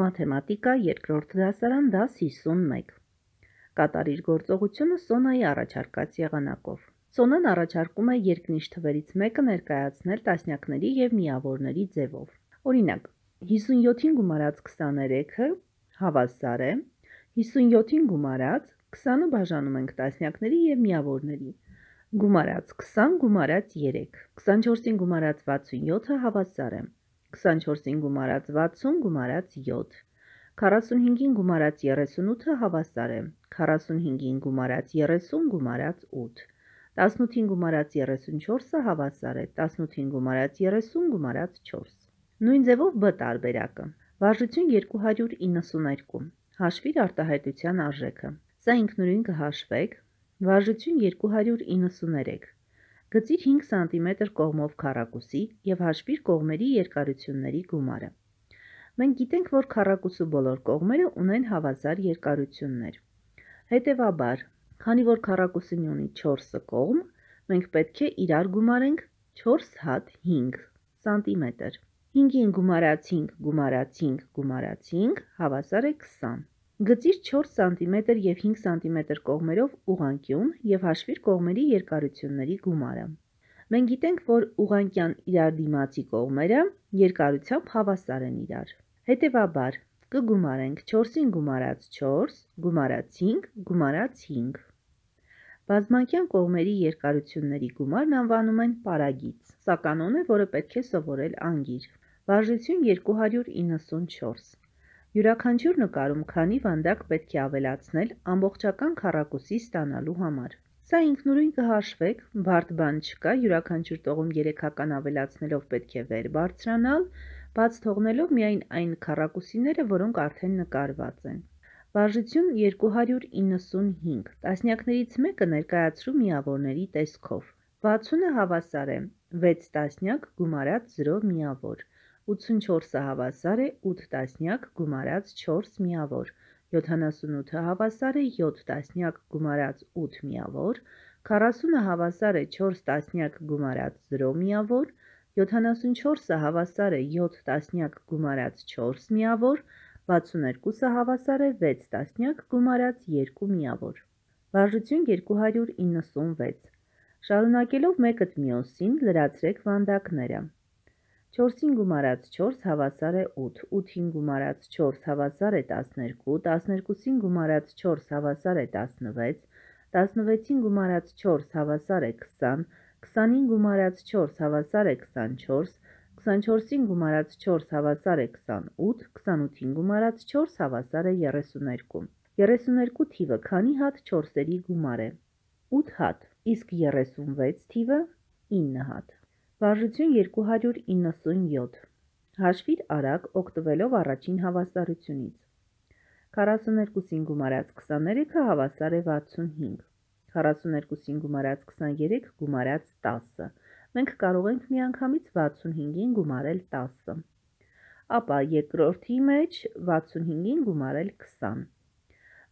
մաթեմատիկա երկրորդ դասարան դաս 51։ Կատարիր գործողությունը Սոնայի առաջարկած եղանակով։ Սոնան առաջարկում է երկնիշ թվերից մեկը ներկայացնել տասնյակների եւ միավորների ձևով։ Օրինակ, 57-ին գումարած 23-ը հավասար է 57-ին գումարած 20-ը բաժանում ենք տասնյակների եւ միավորների։ Գումարած 20 գումարած 3։ 24-ին գումարած 67-ը հավասար է 24-ին գումարած 60 գումարած 7։ 45-ին գումարած 38-ը հավասար է, 45-ին գումարած 30 գումարած 8։ 18-ին գումարած 34-ը հավասար է, 18-ին գումարած 30 գումարած 4։ Նույն ձևով բ տարբերակը։ Վարժություն 292։ Հաշվիր արտահայտության արժեքը։ Սա ինքնուրույն կհաշվեք։ Վարժություն 293։ Գծիր 5 սանտիմետր կողմով քառակուսի եւ հաշվիր կողմերի երկարությունների գումարը։ Մենք գիտենք, որ քառակուսու բոլոր կողմերը ունեն հավասար երկարություններ։ Հետևաբար, քանի որ քառակուսին ունի 4 կողմ, մենք պետք է իրար գումարենք 4 հատ 5 սանտիմետր։ 5-ին գումարացինք, գումարացինք, գումարացինք, հավասար է 20։ Գծից 4 սմ և 5 սմ կողմերով ուղանկյուն և հաշվիր կողմերի երկարությունների գումարը։ Մենք գիտենք, որ ուղանկյան իրար դիմացի կողմերը երկարությամբ հավասար են իրար։ Հետևաբար կգումարենք 4-ին գումարած 4, գումարած 5, գումարած 5։ Բազմանկյան կողմերի երկարությունների գումարն անվանում են պարագից, սա կանոն է, որը պետք է սովորել անգիր։ Վարժություն 294 Յուրաքանչյուր նկարում քանի վանդակ պետք է ավելացնել ամբողջական քառակուսի ստանալու համար։ Սա ինքնուրույն կհաշվեք, բարդ բան չկա, յուրաքանչյուր տողում երեքական ավելացնելով պետք է վեր բարձրանալ, բաց թողնելով միայն այն քառակուսիները, որոնք արդեն նկարված են։ Վարժություն 295, տասնյակներից մեկը ներկայացրու միավորների տեսքով։ 60-ը հավասար է, 6 տասնյակ գումարած 0 միավոր։ 84-ը հավասար է 8 տասնյակ գումարած 4 միավոր, 78-ը հավասար է 7 տասնյակ գումարած 8 միավոր, 40-ը հավասար է 4 տասնյակ գումարած 0 միավոր, 74-ը հավասար է 7 տասնյակ գումարած 4 միավոր, 62-ը հավասար է 6 տասնյակ գումարած 2 միավոր։ Վարժություն 296 Շարունակելով մեկը մյուսին լրացրեք վանդակները։ 4-ին գումարած 4 հավասար է 8, 8-ին գումարած 4 հավասար է 12, 12-ին գումարած 4 հավասար է 16, 16-ին գումարած 4 հավասար է 20, 20-ին գումարած 4 հավասար է 24, 24-ին գումարած 4 հավասար է 28, 28-ին գումարած 4 հավասար է 32։ 32 թիվը քանի հատ 4-երի գումար է։ 8 հատ, իսկ 36 թիվը 9 հատ։ Վարժություն 297 Հաշվիր արագ օգտվելով առաջին հավասարությունից 42-ին գումարած 23-ը հավասար է 65 42-ին գումարած 23 գումարած 10 Մենք կարող ենք միանգամից 65-ին գումարել 10 Ապա երկրորդի մեջ 65-ին գումարել 20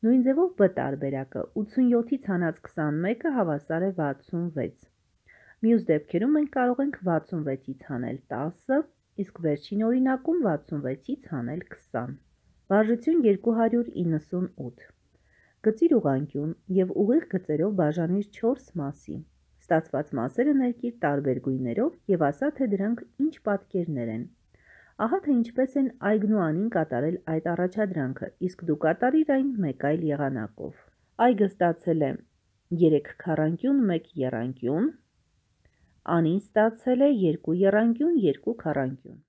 Նույն ձևով բ տարբերակը 87-ից հանած 21-ը հավասար է 66 Մյուս դեպքերում մենք կարող ենք 66-ից հանել 10, իսկ վերջին օրինակում 66-ից հանել 20։ Վարժություն 298։ Գծիր ուղանկյուն եւ ուղիղ գծերով բաժանիր 4 մասի։ Ստացված մասերը ներկիր տարբեր գույներով եւ ասա թե դրանք ինչ պատկերներ են։ Ահա թե ինչպես են այգն ու անին կատարել այդ առաջադրանքը, իսկ դու կատարիր այն մեկ այլ եղանակով։ Այգը ստացել է 3 քառանկյուն, 1 եռանկյուն, Անին ստացել է 2 երանգյուն, 2 քառանգյուն։